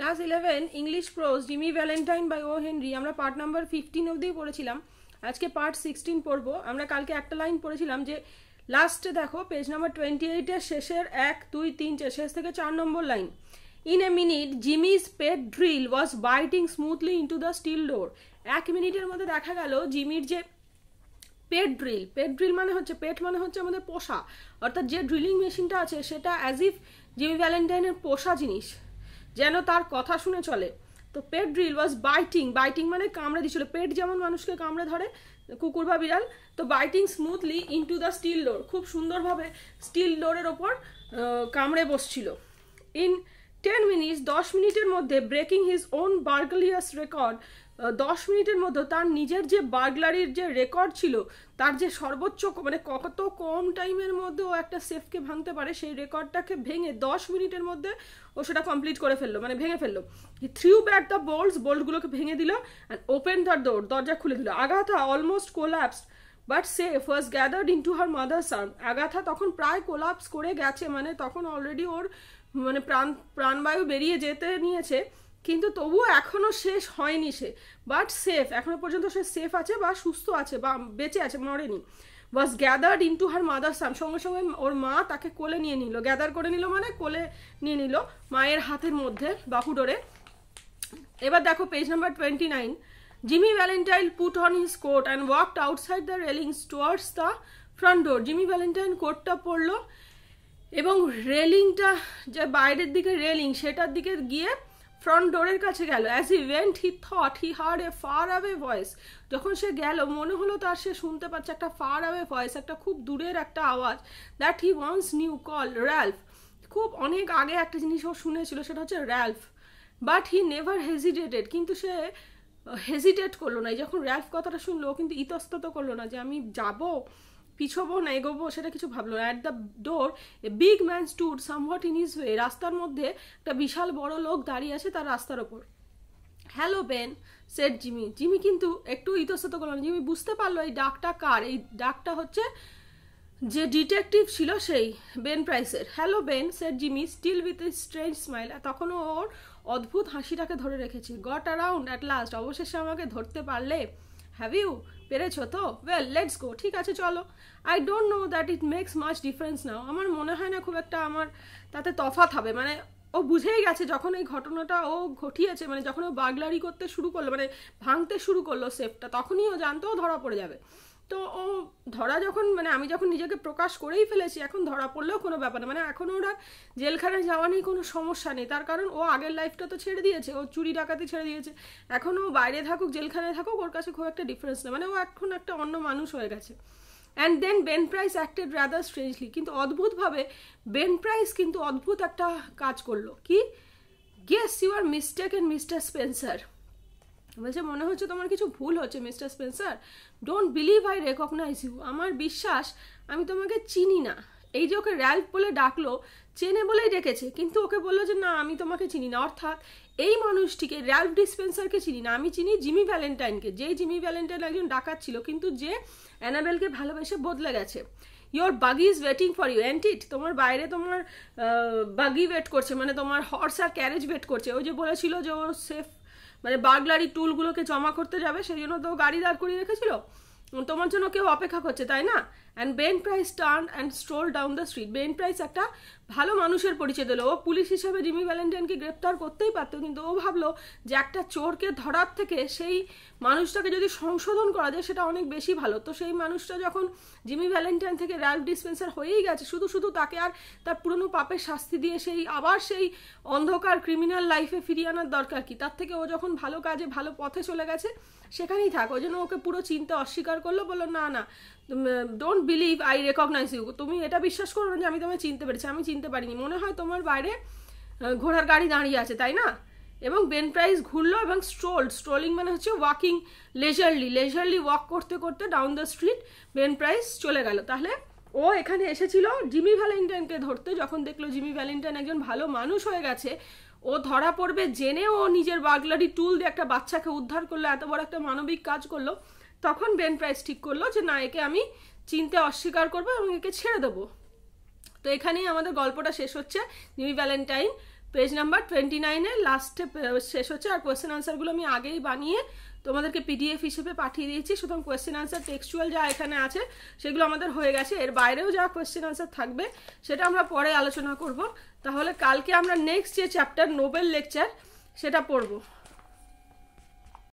class eleven English prose Jimmy Valentine by O Henry আমরা part number fifteen অবধিই পড়েছিলাম আজকে পার্ট সিক্সটিন পড়বো আমরা কালকে একটা লাইন পড়েছিলাম যে লাস্টে দেখো পেজ নাম্বার টোয়েন্টি এইটের শেষের এক দুই তিন চার শেষ থেকে চার নম্বর line in a minute Jimmy's pet drill was biting smoothly into the steel door এক মিনিটের মধ্যে দেখা গেল জিমির যে পেট ড্রিল পেট ড্রিল মানে হচ্ছে পেট মানে হচ্ছে আমাদের পোষা অর্থাৎ যে ড্রিলিং মেশিনটা আছে সেটা অ্যাজ ইফ জিমি ভ্যালেন্টাইনের পোষা জিনিস যেন তার কথা শুনে চলে তো pet drill was biting biting মানে কামড়ে দিচ্ছিল পেট যেমন মানুষকে কামড়ে ধরে কুকুর বা বিড়াল তো biting smoothly into the steel door খুব সুন্দরভাবে স্টিল ডোরের ওপর কামড়ে বসছিল ইন টেন মিনিটস দশ মিনিটের মধ্যে breaking his own burglarious record দশ মিনিটের মধ্যে তার নিজের যে বার্গলারির যে রেকর্ড ছিল তার যে সর্বোচ্চ মানে কত কম টাইমের মধ্যে ও একটা সেফকে ভাঙতে পারে সেই রেকর্ডটাকে ভেঙে দশ মিনিটের মধ্যে ও সেটা কমপ্লিট করে ফেললো মানে ভেঙে ফেললো থ্রিউ ব্যাক দ্য বোল্টস বোল্টগুলোকে ভেঙে দিল অ্যান্ড ওপেন দ্য ডোর দরজা খুলে দিল Agatha almost collapse but safe was gathered in to her mother son Agatha তখন প্রায় কোলাপস করে গেছে মানে তখন অলরেডি ওর মানে প্রাণ প্রাণবায়ু বেরিয়ে যেতে নিয়েছে কিন্তু তবুও এখনও শেষ হয়নি সে বাট সেফ এখনও পর্যন্ত সে সেফ আছে বা সুস্থ আছে বা বেঁচে আছে মরেনি was gathered into her mother some সঙ্গে সঙ্গে ওর মা তাকে কোলে নিয়ে নিল গ্যাদার করে নিল মানে কোলে নিয়ে নিল মায়ের হাতের মধ্যে বাহুডোরে এবার দেখো page number twenty nine Jimmy Valentine put on his coat and walked outside the railings towards the front door Jimmy Valentine কোটটা পরলো এবং রেলিংটা যে বাইরের দিকে রেলিং সেটার দিকে গিয়ে ফ্রন্ট ডোরের কাছে গেল as he went he thought he heard a far away voice যখন সে গেল মনে হলো তার সে শুনতে পাচ্ছে একটা ফার অ্যাওয়ে ভয়েস একটা খুব দূরের একটা আওয়াজ that he once knew call Ralph খুব অনেক আগে একটা জিনিস ও শুনেছিল সেটা হচ্ছে Ralph but he never hesitated কিন্তু সে হেজিটেট uh, করলো না যখন র্যালফ কথাটা শুনলো কিন্তু ইতস্তত করলো না যে আমি যাবো পিছবো না এগোবো সেটা কিছু ভাবলো না at the door a big man stood somewhat in his way রাস্তার মধ্যে একটা বিশাল বড় লোক দাঁড়িয়ে আছে তার রাস্তার ওপর hello Ben said Jimmy Jimmy কিন্তু একটু ইতস্তত করলো না জিমি বুঝতে পারলো এই ডাকটা কার এই ডাকটা হচ্ছে যে ডিটেকটিভ ছিল সেই বেন প্রাইসের hello Ben said Jimmy still with a strange smile তখনও ওর অদ্ভুত হাসিটাকে ধরে রেখেছি গট অ্যারাউন্ড অ্যাট লাস্ট অবশেষে আমাকে ধরতে পারলে হ্যাভ ইউ পেরেছো তো ওয়েল লেটস গো ঠিক আছে চলো I don't know that it makes much difference now আমার মনে হয় না খুব একটা আমার তাতে তফাৎ হবে মানে ও বুঝেই গেছে যখন এই ঘটনাটা ও ঘটিয়েছে মানে যখন ও বাগলারি করতে শুরু করলো মানে ভাঙতে শুরু করলো সেফটা তখনই ও জানতো ধরা পড়ে যাবে তো ও ধরা যখন মানে আমি যখন নিজেকে প্রকাশ করেই ফেলেছি এখন ধরা পড়লেও কোনো ব্যাপার না মানে এখন ওরা জেলখানায় যাওয়া নেই কোনো সমস্যা নেই তার কারণ ও আগের লাইফটা তো ছেড়ে দিয়েছে ও চুরি ডাকাতি ছেড়ে দিয়েছে এখন ও বাইরে থাকুক জেলখানায় থাকুক ওর কাছে খুব একটা ডিফারেন্স নেই মানে ও এখন একটা অন্য মানুষ হয়ে গেছে and then Ben Price acted rather strangely কিন্তু অদ্ভুতভাবে বেন প্রাইস কিন্তু অদ্ভুত একটা কাজ করলো কি guess you are mistake and mister Spencer বলছে মনে হচ্ছে তোমার কিছু ভুল হচ্ছে mister Spencer don't believe I recognise you আমার বিশ্বাস আমি তোমাকে চিনি না এই যে ওকে র্যাল্প বলে ডাকলো চেনে বলেই ডেকেছে কিন্তু ওকে বললো যে না আমি তোমাকে চিনি না অর্থাৎ এই মানুষটিকে র্যাল্প ডিসপেন্সারকে চিনি না আমি চিনি জিমি ভ্যালেন্টাইনকে যে জিমি ভ্যালেন্টাইন একজন ডাকাত ছিল কিন্তু যে অ্যানাবেলকে ভালোবেসে বদলে গেছে your buggy is waiting for you and it তোমার বাইরে তোমার বাগি ওয়েট করছে মানে তোমার হর্স আর ক্যারেজ ওয়েট করছে ওই যে বলেছিল যে ও সেফ মানে বাগলারি টুলগুলোকে জমা করতে যাবে সেই জন্য তো গাড়ি দাঁড় করিয়ে রেখেছিল তোমার জন্য কেউ অপেক্ষা করছে তাই না and Ben Price turn and stroll down the street Ben Price একটা ভালো মানুষের পরিচয় দিল ও পুলিশ হিসাবে জিমি ভ্যালেন্টাইনকে গ্রেপ্তার করতেই পারতো কিন্তু ও ভাবলো যে একটা চোরকে ধরার থেকে সেই মানুষটাকে যদি সংশোধন করা যায় সেটা অনেক বেশি ভালো তো সেই মানুষটা যখন জিমি ভ্যালেন্টাইন থেকে র্যাল্ফ ডিসপেন্সার হয়েই গেছে শুধু শুধু তাকে আর তার পুরনো পাপের শাস্তি দিয়ে সেই আবার সেই অন্ধকার ক্রিমিনাল লাইফে ফিরিয়ে আনার দরকার কি তার থেকে ও যখন ভালো কাজে ভালো পথে চলে গেছে সেখানেই থাক ওই জন্য ওকে পুরো চিন্তা অস্বীকার করলো বললো না না don't believe I recognise you তুমি এটা বিশ্বাস করো না যে আমি তোমায় চিনতে পেরেছি আমি চিনতে পারিনি মনে হয় তোমার বাইরে ঘোড়ার গাড়ি দাঁড়িয়ে আছে তাই না এবং বেন প্রাইস ঘুরলো এবং স্ট্রোল স্ট্রোলিং মানে হচ্ছে ওয়াকিং লেজারলি লেজারলি ওয়াক করতে করতে down the street Ben Price চলে গেল তাহলে ও এখানে এসেছিল জিমি ভ্যালেন্টাইনকে ধরতে যখন দেখলো জিমি ভ্যালেন্টাইন একজন ভালো মানুষ হয়ে গেছে ও ধরা পড়বে জেনে ও নিজের বাগলারি টুল দিয়ে একটা বাচ্চাকে উদ্ধার করলো এত বড় একটা মানবিক কাজ করলো তখন বেন প্রাইস ঠিক করলো যে না একে আমি চিনতে অস্বীকার করবো এবং একে ছেড়ে দেবো তো এখানেই আমাদের গল্পটা শেষ হচ্ছে new Valentine page number twenty নাইনের লাস্টে শেষ হচ্ছে আর কোয়েশ্চেন আনসারগুলো আমি আগেই বানিয়ে তোমাদেরকে পিডিএফ হিসেবে পাঠিয়ে দিয়েছি সুতরাং কোয়েশ্চেন আনসার টেক্সচুয়াল যা এখানে আছে সেগুলো আমাদের হয়ে গেছে এর বাইরেও যা কোয়েশ্চেন আনসার থাকবে সেটা আমরা পরে আলোচনা করব তাহলে কালকে আমরা নেক্সট যে চ্যাপ্টার নোবেল লেকচার সেটা পড়বো